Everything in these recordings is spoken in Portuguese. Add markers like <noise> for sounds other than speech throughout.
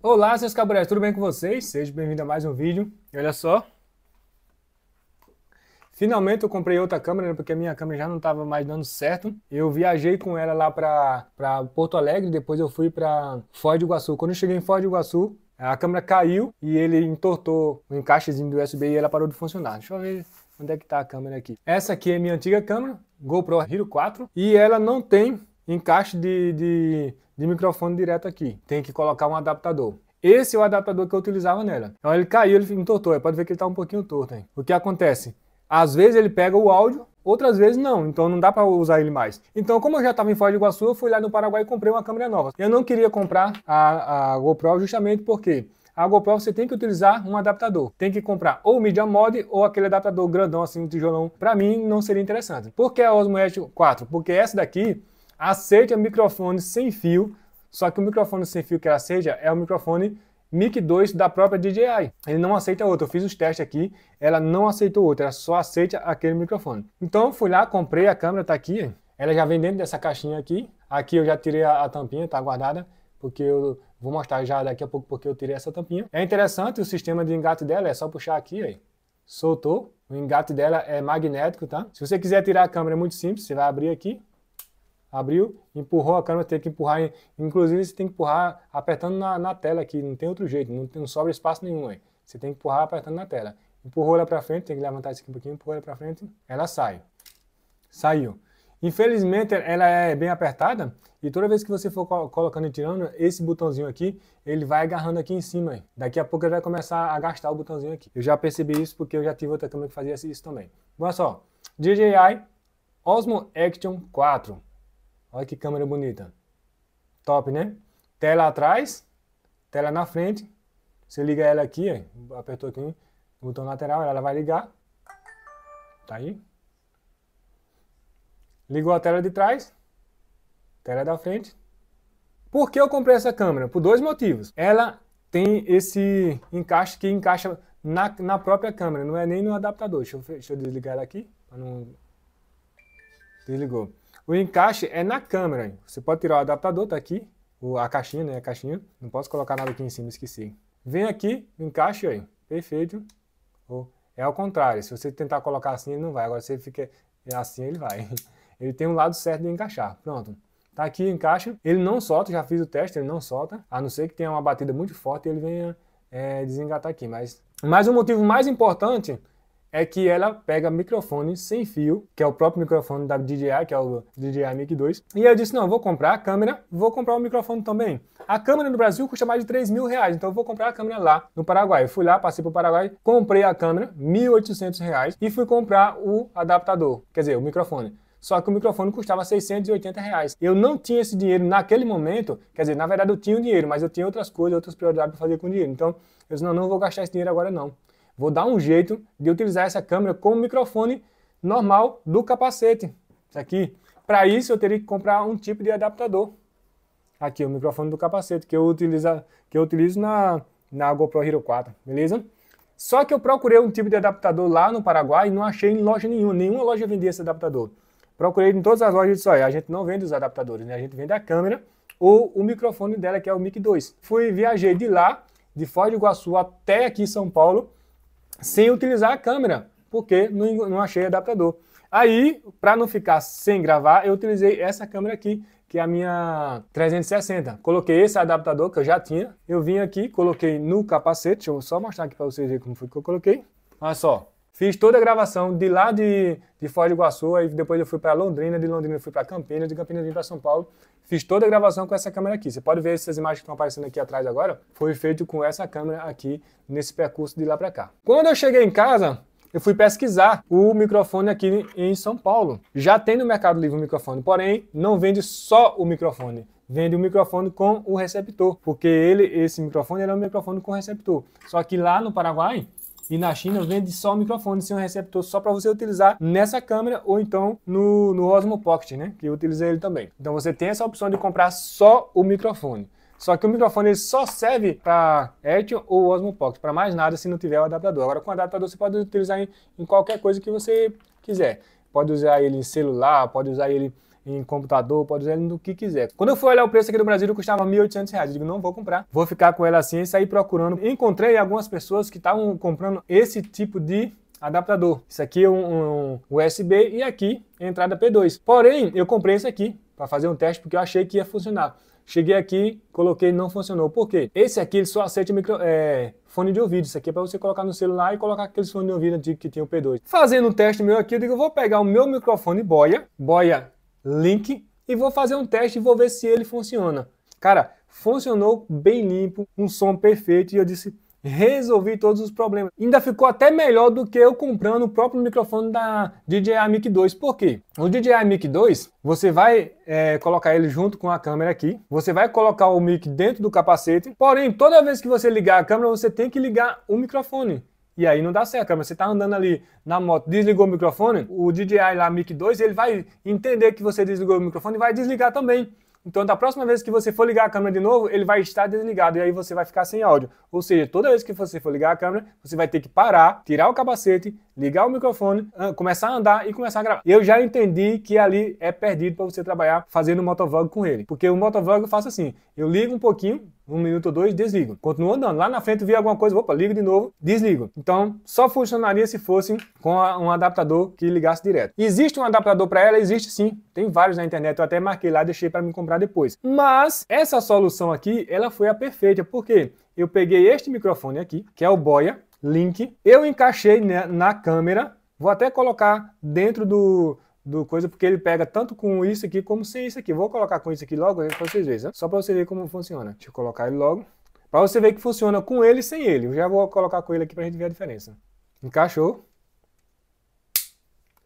Olá, seus caburéis, tudo bem com vocês? Seja bem-vindo a mais um vídeo. E olha só. Finalmente eu comprei outra câmera, né, porque a minha câmera já não estava mais dando certo. Eu viajei com ela lá para Porto Alegre, depois eu fui para Foz do Iguaçu. Quando eu cheguei em Foz do Iguaçu, a câmera caiu e ele entortou o encaixezinho do USB e ela parou de funcionar. Deixa eu ver onde é que está a câmera aqui. Essa aqui é minha antiga câmera, GoPro Hero 4, e ela não tem encaixe de, de de microfone direto aqui. Tem que colocar um adaptador. Esse é o adaptador que eu utilizava nela. Então ele caiu, ele entortou. Pode ver que ele está um pouquinho torto. Hein? O que acontece? Às vezes ele pega o áudio, outras vezes não. Então não dá para usar ele mais. Então como eu já estava em Foz do Iguaçu, eu fui lá no Paraguai e comprei uma câmera nova. Eu não queria comprar a, a GoPro justamente porque a GoPro você tem que utilizar um adaptador. Tem que comprar ou media mod ou aquele adaptador grandão assim, um tijolão. Para mim não seria interessante. Por que a Osmo Edge 4? Porque essa daqui aceita microfone sem fio, só que o microfone sem fio que ela aceita é o microfone Mic 2 da própria DJI. Ele não aceita outro. Eu fiz os testes aqui, ela não aceitou outro, ela só aceita aquele microfone. Então eu fui lá, comprei a câmera, tá aqui. Ela já vem dentro dessa caixinha aqui. Aqui eu já tirei a, a tampinha, tá guardada, porque eu vou mostrar já daqui a pouco porque eu tirei essa tampinha. É interessante o sistema de engate dela, é só puxar aqui, aí. Soltou. O engate dela é magnético, tá? Se você quiser tirar a câmera é muito simples, você vai abrir aqui, abriu, empurrou a câmera, tem que empurrar, inclusive você tem que empurrar apertando na, na tela aqui, não tem outro jeito, não, não sobra espaço nenhum aí. Você tem que empurrar apertando na tela. Empurrou ela para frente, tem que levantar isso aqui um pouquinho, empurrou ela para frente, ela sai. Saiu. Infelizmente ela é bem apertada e toda vez que você for colocando e tirando esse botãozinho aqui, ele vai agarrando aqui em cima. Aí. Daqui a pouco ele vai começar a gastar o botãozinho aqui. Eu já percebi isso porque eu já tive outra câmera que fazia isso também. Olha só, DJI Osmo Action 4. Olha que câmera bonita. Top, né? Tela atrás, tela na frente. Você liga ela aqui, apertou aqui o botão lateral, ela vai ligar. Tá aí. Ligou a tela de trás, tela da frente. Por que eu comprei essa câmera? Por dois motivos. Ela tem esse encaixe que encaixa na, na própria câmera, não é nem no adaptador. Deixa eu, deixa eu desligar ela aqui. Não... Desligou. O encaixe é na câmera. Você pode tirar o adaptador, tá aqui, a caixinha, né? A caixinha. Não posso colocar nada aqui em cima, esqueci. Vem aqui, encaixe aí. Perfeito. É ao contrário. Se você tentar colocar assim, ele não vai. Agora você fica assim, ele vai. <laughs> Ele tem um lado certo de encaixar. Pronto. Tá aqui o encaixe. Ele não solta, já fiz o teste, ele não solta. A não ser que tenha uma batida muito forte e ele venha é, desengatar aqui. Mas, mas o motivo mais importante é que ela pega microfone sem fio, que é o próprio microfone da DJI, que é o DJI Mic 2. E eu disse, não, vou comprar a câmera, vou comprar o microfone também. A câmera no Brasil custa mais de 3 mil reais, então eu vou comprar a câmera lá no Paraguai. Eu fui lá, passei para o Paraguai, comprei a câmera, 1.800 reais, e fui comprar o adaptador, quer dizer, o microfone. Só que o microfone custava 680 reais. Eu não tinha esse dinheiro naquele momento, quer dizer, na verdade eu tinha o dinheiro, mas eu tinha outras coisas, outras prioridades para fazer com o dinheiro. Então, eu disse, não, não vou gastar esse dinheiro agora não vou dar um jeito de utilizar essa câmera como microfone normal do capacete. Isso aqui. Para isso, eu teria que comprar um tipo de adaptador. Aqui, o microfone do capacete, que eu utilizo, que eu utilizo na, na GoPro Hero 4, beleza? Só que eu procurei um tipo de adaptador lá no Paraguai e não achei em loja nenhuma. Nenhuma loja vendia esse adaptador. Procurei em todas as lojas e disse, olha, a gente não vende os adaptadores, né? A gente vende a câmera ou o microfone dela, que é o Mic 2. Fui, viajei de lá, de Foz do Iguaçu até aqui em São Paulo, sem utilizar a câmera, porque não, não achei adaptador. Aí, para não ficar sem gravar, eu utilizei essa câmera aqui, que é a minha 360. Coloquei esse adaptador que eu já tinha. Eu vim aqui, coloquei no capacete. Deixa eu só mostrar aqui para vocês verem como foi que eu coloquei. Olha só. Fiz toda a gravação de lá de, de Foz do Iguaçu, aí depois eu fui para Londrina, de Londrina eu fui para Campinas, de Campinas eu vim para São Paulo. Fiz toda a gravação com essa câmera aqui. Você pode ver essas imagens que estão aparecendo aqui atrás agora, foi feito com essa câmera aqui nesse percurso de lá para cá. Quando eu cheguei em casa, eu fui pesquisar o microfone aqui em São Paulo. Já tem no Mercado Livre o microfone, porém não vende só o microfone. Vende o microfone com o receptor, porque ele, esse microfone ele é um microfone com receptor. Só que lá no Paraguai, e na China vende só o microfone, sem um receptor, só para você utilizar nessa câmera ou então no, no Osmo Pocket, né? Que eu utilizei ele também. Então você tem essa opção de comprar só o microfone. Só que o microfone ele só serve para Action ou Osmo Pocket, para mais nada se não tiver o adaptador. Agora com o adaptador você pode utilizar em, em qualquer coisa que você quiser. Pode usar ele em celular, pode usar ele em computador, pode usar ele no que quiser. Quando eu fui olhar o preço aqui do Brasil, ele custava R$ 1.800. Eu digo, não vou comprar, vou ficar com ela assim, e sair procurando. Encontrei algumas pessoas que estavam comprando esse tipo de adaptador. Isso aqui é um, um USB e aqui é entrada P2. Porém, eu comprei esse aqui para fazer um teste porque eu achei que ia funcionar. Cheguei aqui, coloquei, não funcionou. Por quê? Esse aqui ele só aceita micro, é, fone de ouvido. Isso aqui é para você colocar no celular e colocar aqueles fones de ouvido antigo que tinha o P2. Fazendo um teste meu aqui, eu digo, eu vou pegar o meu microfone boia, boia link e vou fazer um teste e vou ver se ele funciona. Cara, funcionou bem limpo, um som perfeito e eu disse, resolvi todos os problemas. Ainda ficou até melhor do que eu comprando o próprio microfone da DJI Mic 2. Por quê? O DJI Mic 2, você vai é, colocar ele junto com a câmera aqui, você vai colocar o mic dentro do capacete, porém, toda vez que você ligar a câmera, você tem que ligar o microfone. E aí não dá certo, mas você tá andando ali na moto, desligou o microfone, o DJI lá Mic 2, ele vai entender que você desligou o microfone e vai desligar também. Então, da próxima vez que você for ligar a câmera de novo, ele vai estar desligado e aí você vai ficar sem áudio. Ou seja, toda vez que você for ligar a câmera, você vai ter que parar, tirar o capacete, ligar o microfone, ah, começar a andar e começar a gravar. Eu já entendi que ali é perdido para você trabalhar fazendo motovlog com ele. Porque o motovlog eu faço assim, eu ligo um pouquinho, um minuto ou dois, desligo. Continuo andando. Lá na frente vi alguma coisa, opa, ligo de novo, desligo. Então, só funcionaria se fosse com um adaptador que ligasse direto. Existe um adaptador para ela? Existe sim. Tem vários na internet. Eu até marquei lá, deixei para me comprar depois. Mas essa solução aqui, ela foi a perfeita, porque eu peguei este microfone aqui, que é o Boya, link. Eu encaixei né, na câmera, vou até colocar dentro do, do coisa, porque ele pega tanto com isso aqui como sem isso aqui. Vou colocar com isso aqui logo né, para vocês verem, só para você ver como funciona. Deixa eu colocar ele logo, para você ver que funciona com ele e sem ele. Eu já vou colocar com ele aqui para a gente ver a diferença. Encaixou.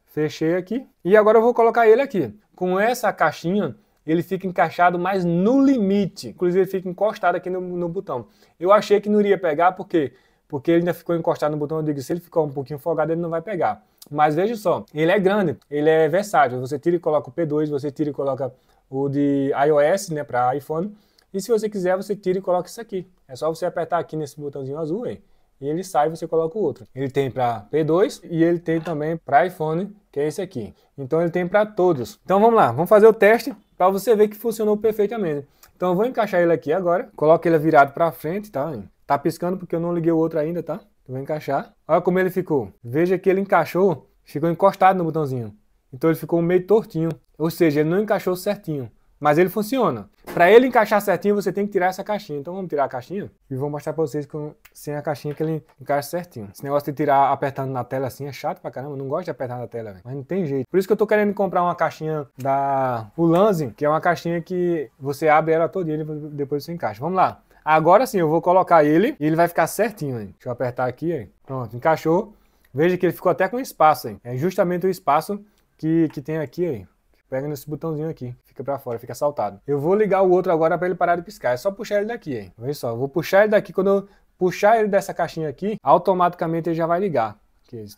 Fechei aqui. E agora eu vou colocar ele aqui. Com essa caixinha, ele fica encaixado mais no limite. Inclusive, ele fica encostado aqui no, no botão. Eu achei que não iria pegar porque porque ele ainda ficou encostado no botão, eu digo, se ele ficar um pouquinho folgado, ele não vai pegar. Mas veja só, ele é grande, ele é versátil, você tira e coloca o P2, você tira e coloca o de iOS, né, para iPhone, e se você quiser, você tira e coloca isso aqui. É só você apertar aqui nesse botãozinho azul, hein? e ele sai e você coloca o outro. Ele tem para P2 e ele tem também para iPhone, que é esse aqui. Então ele tem para todos. Então vamos lá, vamos fazer o teste para você ver que funcionou perfeitamente. Então eu vou encaixar ele aqui agora, Coloca ele virado para frente, tá? Hein? Tá piscando porque eu não liguei o outro ainda, tá? vou encaixar. Olha como ele ficou. Veja que ele encaixou, ficou encostado no botãozinho. Então ele ficou meio tortinho, ou seja, ele não encaixou certinho. Mas ele funciona. Para ele encaixar certinho, você tem que tirar essa caixinha. Então vamos tirar a caixinha e vou mostrar para vocês com, sem a caixinha que ele encaixa certinho. Esse negócio de tirar apertando na tela assim é chato pra caramba. Eu não gosto de apertar na tela, véio. mas não tem jeito. Por isso que eu tô querendo comprar uma caixinha da Ulanzi, que é uma caixinha que você abre ela todinha e depois você encaixa. Vamos lá. Agora sim, eu vou colocar ele e ele vai ficar certinho, hein? Deixa eu apertar aqui, hein? Pronto, encaixou. Veja que ele ficou até com espaço, hein? É justamente o espaço que, que tem aqui, hein? Pega nesse botãozinho aqui, fica para fora, fica saltado. Eu vou ligar o outro agora para ele parar de piscar. É só puxar ele daqui, hein? Veja só, eu vou puxar ele daqui. Quando eu puxar ele dessa caixinha aqui, automaticamente ele já vai ligar.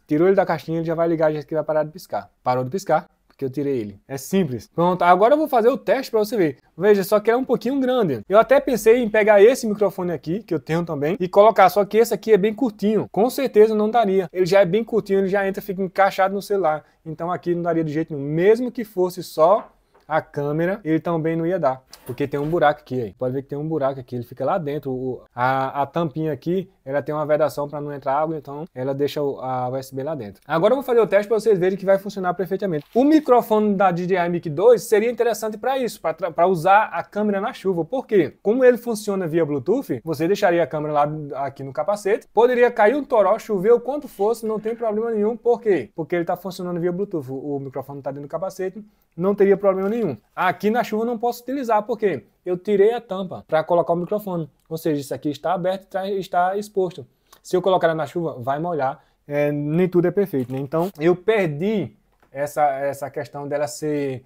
Tirou ele da caixinha, ele já vai ligar, já que vai parar de piscar. Parou de piscar que eu tirei ele. É simples. Pronto, agora eu vou fazer o teste para você ver. Veja, só que é um pouquinho grande. Eu até pensei em pegar esse microfone aqui, que eu tenho também, e colocar, só que esse aqui é bem curtinho. Com certeza não daria. Ele já é bem curtinho, ele já entra, fica encaixado no celular. Então aqui não daria de jeito nenhum. Mesmo que fosse só a câmera, ele também não ia dar. Porque tem um buraco aqui aí. Pode ver que tem um buraco aqui. Ele fica lá dentro. O, a, a tampinha aqui, ela tem uma vedação para não entrar água, então ela deixa a USB lá dentro. Agora eu vou fazer o teste para vocês verem que vai funcionar perfeitamente. O microfone da DJI Mic 2 seria interessante para isso, para usar a câmera na chuva, porque como ele funciona via Bluetooth, você deixaria a câmera lá aqui no capacete, poderia cair um toró, chover o quanto fosse, não tem problema nenhum, por quê? Porque ele está funcionando via Bluetooth, o microfone está dentro do capacete, não teria problema nenhum. Aqui na chuva eu não posso utilizar, por quê? eu tirei a tampa para colocar o microfone. Ou seja, isso aqui está aberto e tá, está exposto. Se eu colocar na chuva, vai molhar. É, nem tudo é perfeito, né? Então, eu perdi essa, essa questão dela ser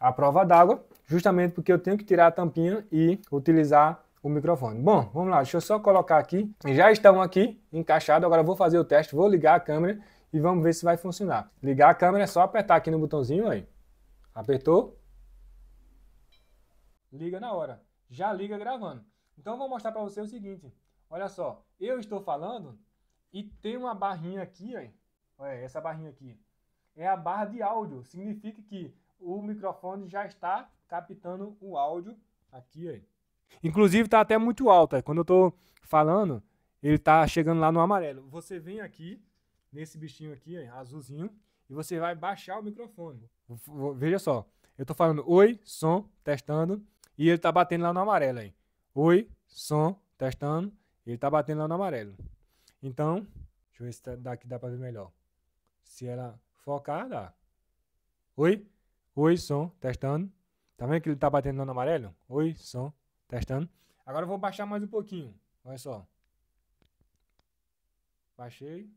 a prova d'água, justamente porque eu tenho que tirar a tampinha e utilizar o microfone. Bom, vamos lá, deixa eu só colocar aqui. Já estão aqui encaixados, agora vou fazer o teste, vou ligar a câmera e vamos ver se vai funcionar. Ligar a câmera é só apertar aqui no botãozinho aí. Apertou, liga na hora. Já liga gravando. Então eu vou mostrar para você o seguinte. Olha só, eu estou falando e tem uma barrinha aqui, Olha, essa barrinha aqui. É a barra de áudio. Significa que o microfone já está captando o áudio aqui, olha. Inclusive está até muito alto. Quando eu estou falando, ele está chegando lá no amarelo. Você vem aqui, nesse bichinho aqui, azulzinho, e você vai baixar o microfone. Veja só, eu estou falando oi, som, testando. E ele tá batendo lá no amarelo aí. Oi, som, testando. Ele tá batendo lá no amarelo. Então, deixa eu ver se tá, daqui dá pra ver melhor. Se ela focar, dá. Oi, oi, som, testando. Tá vendo que ele tá batendo lá no amarelo? Oi, som, testando. Agora eu vou baixar mais um pouquinho. Olha só. Baixei.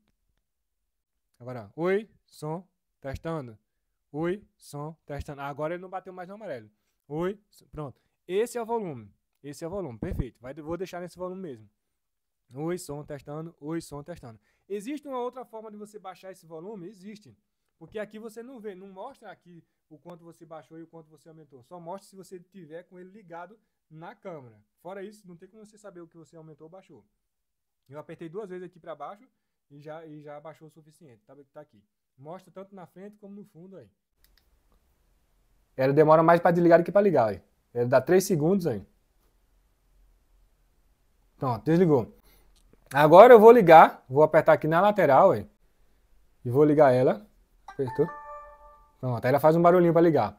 Agora, oi, som, testando. Oi, som, testando. Agora ele não bateu mais no amarelo. Oi, pronto. Esse é o volume. Esse é o volume, perfeito. Vai, vou deixar nesse volume mesmo. Oi, som testando, oi, som testando. Existe uma outra forma de você baixar esse volume? Existe. Porque aqui você não vê, não mostra aqui o quanto você baixou e o quanto você aumentou. Só mostra se você tiver com ele ligado na câmera. Fora isso, não tem como você saber o que você aumentou ou baixou. Eu apertei duas vezes aqui para baixo e já, e já baixou o suficiente. Tá, tá aqui. Mostra tanto na frente como no fundo aí. Ela demora mais para desligar do que para ligar aí. Ele dá 3 segundos aí. Pronto, desligou. Agora eu vou ligar, vou apertar aqui na lateral, aí, e vou ligar ela. Apertou. Pronto, aí ela faz um barulhinho para ligar.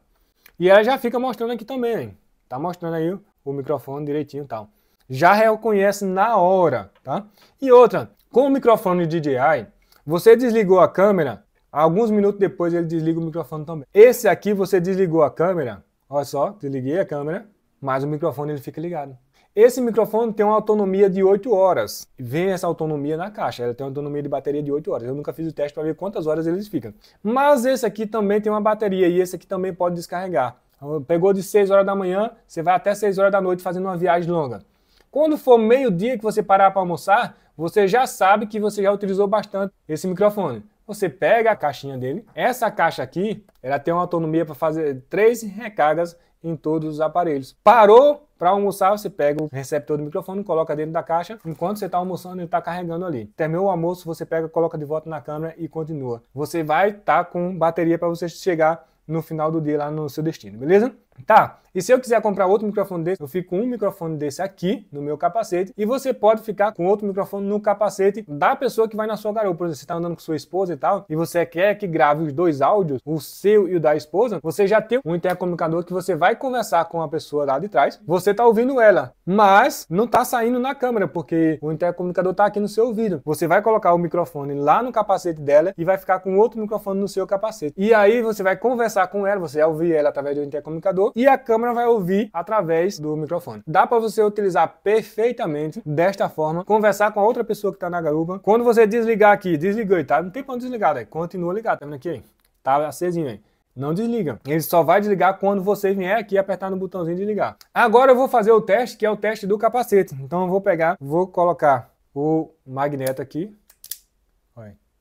E ela já fica mostrando aqui também, hein? tá mostrando aí o microfone direitinho e tal. Já reconhece na hora, tá? E outra, com o microfone DJI, você desligou a câmera, alguns minutos depois ele desliga o microfone também. Esse aqui você desligou a câmera, Olha só, desliguei a câmera, mas o microfone ele fica ligado. Esse microfone tem uma autonomia de 8 horas. Vem essa autonomia na caixa. Ela tem uma autonomia de bateria de 8 horas. Eu nunca fiz o teste para ver quantas horas eles ficam. Mas esse aqui também tem uma bateria e esse aqui também pode descarregar. Então, pegou de 6 horas da manhã, você vai até 6 horas da noite fazendo uma viagem longa. Quando for meio-dia que você parar para almoçar, você já sabe que você já utilizou bastante esse microfone. Você pega a caixinha dele. Essa caixa aqui, ela tem uma autonomia para fazer três recargas em todos os aparelhos. Parou para almoçar, você pega o receptor do microfone, coloca dentro da caixa, enquanto você está almoçando, ele está carregando ali. Terminou o almoço, você pega, coloca de volta na câmera e continua. Você vai estar tá com bateria para você chegar no final do dia lá no seu destino, beleza? Tá, e se eu quiser comprar outro microfone desse, eu fico com um microfone desse aqui no meu capacete e você pode ficar com outro microfone no capacete da pessoa que vai na sua garupa. Por exemplo, você está andando com sua esposa e tal e você quer que grave os dois áudios, o seu e o da esposa, você já tem um intercomunicador que você vai conversar com a pessoa lá de trás, você está ouvindo ela, mas não está saindo na câmera porque o intercomunicador está aqui no seu ouvido. Você vai colocar o microfone lá no capacete dela e vai ficar com outro microfone no seu capacete. E aí você vai conversar com ela, você vai ouvir ela através do intercomunicador computador e a câmera vai ouvir através do microfone. Dá para você utilizar perfeitamente desta forma, conversar com a outra pessoa que está na garupa. Quando você desligar aqui, desligou, tá? Não tem como desligar, continua ligado, tá vendo aqui? Tá acesinho aí. Não desliga. Ele só vai desligar quando você vier aqui apertar no botãozinho de ligar. Agora eu vou fazer o teste, que é o teste do capacete. Então eu vou pegar, vou colocar o magneto aqui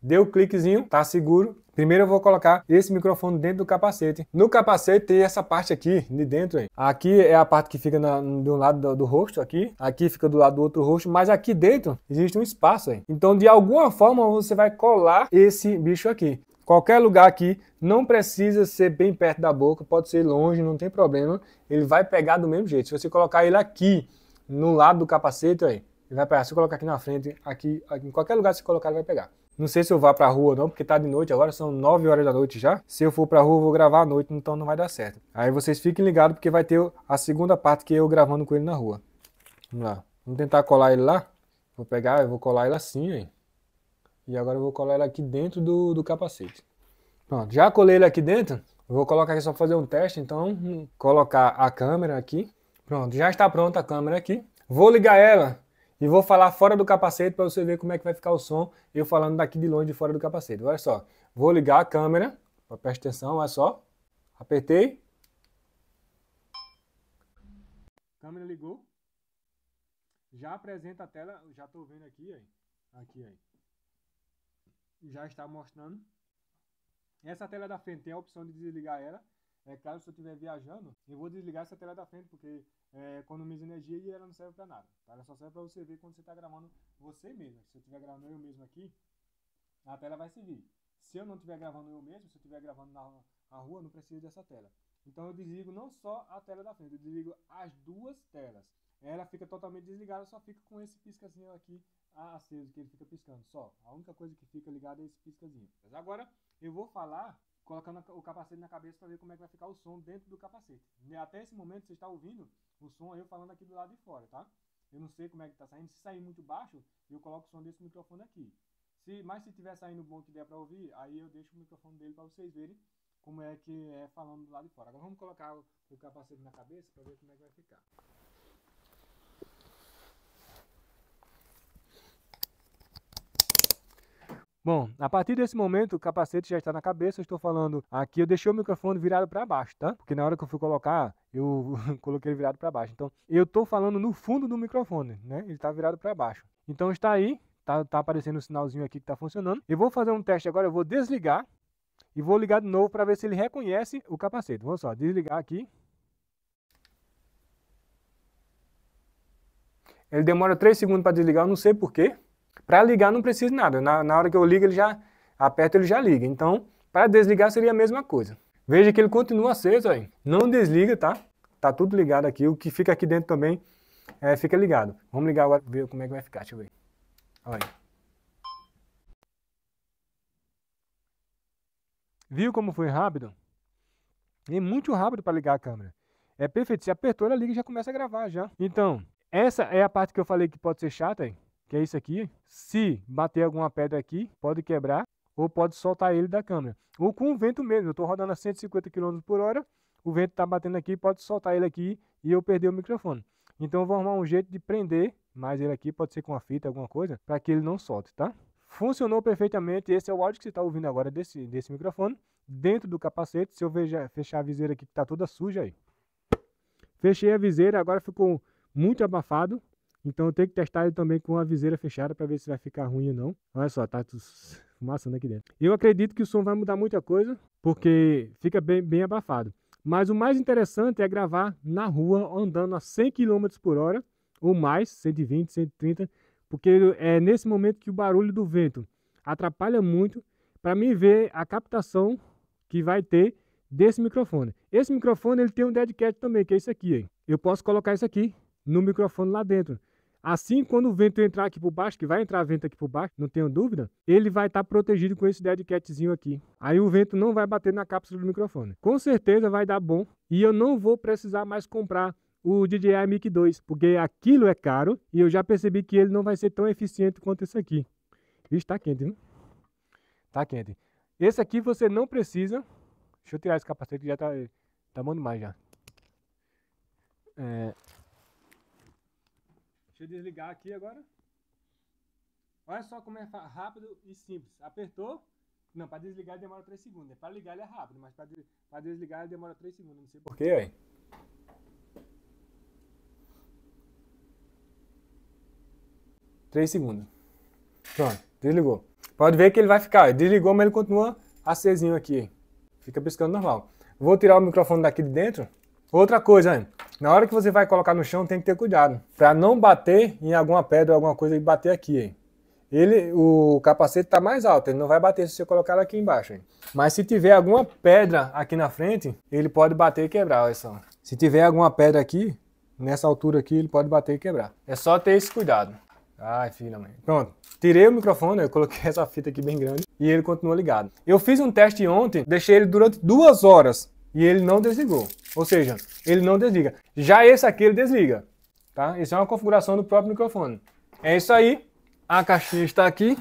Deu o um cliquezinho, tá seguro. Primeiro eu vou colocar esse microfone dentro do capacete. No capacete tem essa parte aqui de dentro. Hein? Aqui é a parte que fica na, de um lado do, do, rosto aqui. Aqui fica do lado do outro rosto. Mas aqui dentro existe um espaço. Hein? Então de alguma forma você vai colar esse bicho aqui. Qualquer lugar aqui, não precisa ser bem perto da boca, pode ser longe, não tem problema. Ele vai pegar do mesmo jeito. Se você colocar ele aqui, no lado do capacete, ele vai pegar. Se você colocar aqui na frente, aqui, aqui em qualquer lugar que você colocar, ele vai pegar. Não sei se eu vá pra rua não, porque tá de noite agora, são 9 horas da noite já. Se eu for pra rua, eu vou gravar à noite, então não vai dar certo. Aí vocês fiquem ligados, porque vai ter a segunda parte que é eu gravando com ele na rua. Vamos lá. Vamos tentar colar ele lá. Vou pegar, eu vou colar ele assim, aí. E agora eu vou colar ele aqui dentro do, do capacete. Pronto, já colei ele aqui dentro. Vou colocar aqui só fazer um teste, então. Hum, colocar a câmera aqui. Pronto, já está pronta a câmera aqui. Vou ligar ela e vou falar fora do capacete para você ver como é que vai ficar o som, eu falando daqui de longe fora do capacete. Olha só, vou ligar a câmera, presta atenção, olha só. Apertei. Câmera ligou. Já apresenta a tela, já estou vendo aqui, aí. aqui aí. Já está mostrando. Essa tela da frente tem a opção de desligar ela. É claro, se eu estiver viajando, eu vou desligar essa tela da frente, porque é, economiza energia e ela não serve para nada. Tá? Ela só serve para você ver quando você está gravando você mesmo. Se eu estiver gravando eu mesmo aqui, a tela vai servir. Se eu não estiver gravando eu mesmo, se eu estiver gravando na, na rua, não precisa dessa tela. Então eu desligo não só a tela da frente, eu desligo as duas telas. Ela fica totalmente desligada, só fica com esse piscazinho aqui aceso, que ele fica piscando só. A única coisa que fica ligada é esse piscazinho. Mas agora eu vou falar colocando o capacete na cabeça para ver como é que vai ficar o som dentro do capacete. Até esse momento você está ouvindo o som eu falando aqui do lado de fora, tá? Eu não sei como é que está saindo. Se sair muito baixo, eu coloco o som desse microfone aqui. Se, mas se tiver saindo bom que der para ouvir, aí eu deixo o microfone dele para vocês verem como é que é falando do lado de fora. Agora vamos colocar o, o capacete na cabeça para ver como é que vai ficar. Bom, a partir desse momento, o capacete já está na cabeça, eu estou falando aqui, eu deixei o microfone virado para baixo, tá? Porque na hora que eu fui colocar, eu <laughs> coloquei virado para baixo. Então, eu estou falando no fundo do microfone, né? Ele está virado para baixo. Então, está aí, está tá aparecendo o um sinalzinho aqui que está funcionando. Eu vou fazer um teste agora, eu vou desligar e vou ligar de novo para ver se ele reconhece o capacete. Vamos só, desligar aqui. Ele demora 3 segundos para desligar, eu não sei porquê. Para ligar não precisa nada, na, na hora que eu ligo ele já aperta ele já liga. Então, para desligar seria a mesma coisa. Veja que ele continua aceso aí. Não desliga, tá? Tá tudo ligado aqui. O que fica aqui dentro também é, fica ligado. Vamos ligar agora ver como é que vai ficar. Deixa eu ver. Olha aí. Viu como foi rápido? É muito rápido para ligar a câmera. É perfeito. Se apertou, ela liga e já começa a gravar já. Então, essa é a parte que eu falei que pode ser chata, hein? que é isso aqui. Se bater alguma pedra aqui, pode quebrar ou pode soltar ele da câmera. Ou com o vento mesmo, eu estou rodando a 150 km por hora, o vento está batendo aqui, pode soltar ele aqui e eu perder o microfone. Então eu vou arrumar um jeito de prender mais ele aqui, pode ser com uma fita, alguma coisa, para que ele não solte, tá? Funcionou perfeitamente, esse é o áudio que você está ouvindo agora desse, desse microfone, dentro do capacete, se eu veja, fechar a viseira aqui que está toda suja aí. Fechei a viseira, agora ficou muito abafado, então eu tenho que testar ele também com a viseira fechada para ver se vai ficar ruim ou não. Olha só, tá <laughs> fumaçando aqui dentro. Eu acredito que o som vai mudar muita coisa, porque fica bem, bem abafado. Mas o mais interessante é gravar na rua, andando a 100 km por hora, ou mais, 120, 130, porque é nesse momento que o barulho do vento atrapalha muito para mim ver a captação que vai ter desse microfone. Esse microfone ele tem um dead cat também, que é isso aqui. Hein? Eu posso colocar isso aqui no microfone lá dentro. Assim, quando o vento entrar aqui por baixo, que vai entrar vento aqui por baixo, não tenho dúvida, ele vai estar tá protegido com esse dead catzinho aqui. Aí o vento não vai bater na cápsula do microfone. Com certeza vai dar bom e eu não vou precisar mais comprar o DJI Mic 2, porque aquilo é caro e eu já percebi que ele não vai ser tão eficiente quanto esse aqui. Vixe, tá quente, né? Tá quente. Esse aqui você não precisa. Deixa eu tirar esse capacete que já tá, tá mandando mais já. É, Deixa eu desligar aqui agora. Olha só como é rápido e simples. Apertou. Não, para desligar demora 3 segundos. É para ligar ele é rápido, mas para de, desligar ele demora 3 segundos. Não sei por quê, aí. Três segundos. Pronto, desligou. Pode ver que ele vai ficar. Desligou, mas ele continua acesinho aqui. Fica piscando normal. Vou tirar o microfone daqui de dentro. Outra coisa, na hora que você vai colocar no chão, tem que ter cuidado para não bater em alguma pedra, alguma coisa e bater aqui. Hein? Ele, o capacete está mais alto, ele não vai bater se você colocar aqui embaixo. Hein? Mas se tiver alguma pedra aqui na frente, ele pode bater e quebrar. Olha só. Se tiver alguma pedra aqui, nessa altura aqui, ele pode bater e quebrar. É só ter esse cuidado. Ai, filha mãe. Pronto. Tirei o microfone, eu coloquei <laughs> essa fita aqui bem grande e ele continua ligado. Eu fiz um teste ontem, deixei ele durante duas horas e ele não desligou. Ou seja, ele não desliga. Já esse aqui ele desliga, tá? Isso é uma configuração do próprio microfone. É isso aí. A caixinha está aqui.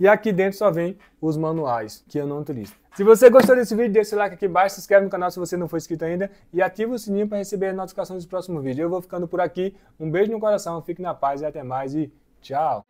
E aqui dentro só vem os manuais, que eu não utilizo. Se você gostou desse vídeo, deixa o like aqui embaixo, se inscreve no canal se você não for inscrito ainda e ativa o sininho para receber as notificações do próximo vídeo. Eu vou ficando por aqui. Um beijo no coração, fique na paz e até mais e tchau!